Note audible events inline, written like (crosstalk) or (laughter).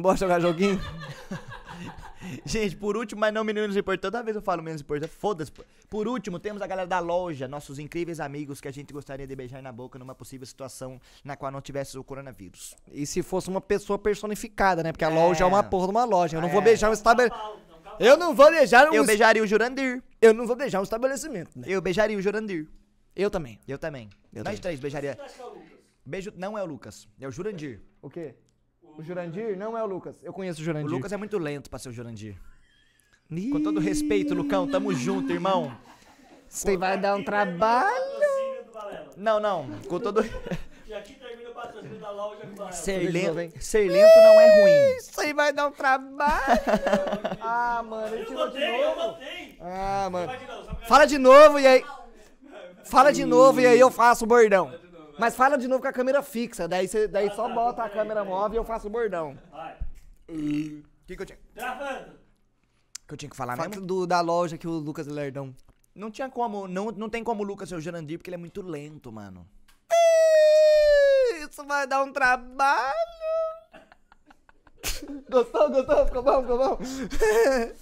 bora jogar joguinho? (laughs) Gente, por último, mas não menos importante, toda vez eu falo menos importante, foda-se. Por último, temos a galera da loja, nossos incríveis amigos que a gente gostaria de beijar na boca numa possível situação na qual não tivesse o coronavírus. E se fosse uma pessoa personificada, né? Porque a é. loja é uma porra de uma loja. Eu não é. vou beijar um estabelecimento. Eu não vou beijar um. Eu beijaria o Jurandir. Eu não vou beijar um estabelecimento. Né? Eu beijaria o Jurandir. Eu também. Eu também. Eu Nós também. três beijaria. É Beijo não é o Lucas, é o Jurandir. O quê? O Jurandir não é o Lucas. Eu conheço o Jurandir. O Lucas é muito lento pra ser o Jurandir. Com todo respeito, Lucão, tamo junto, irmão. Você vai dar um trabalho. Não, não. Com todo. (laughs) E aqui termina o patrocínio da loja Ser, lento, ser lento não é ruim. Isso aí vai dar um trabalho. (laughs) ah, mano, ele tirou de botei. Ah, mano. Fala de novo e aí. Fala de novo e aí eu faço o bordão. Mas fala de novo com a câmera fixa, daí, cê, daí ah, só tá, bota a aí, câmera aí, móvel e eu faço o bordão. Vai. O que, que eu tinha? Travando! Que eu tinha que falar Fala mesmo? Do, da loja que o Lucas Lerdão. Não tinha como, não, não tem como o Lucas ser o Jurandir, porque ele é muito lento, mano. Isso vai dar um trabalho! (laughs) Gostou, gostou? Ficou bom, ficou bom? (laughs)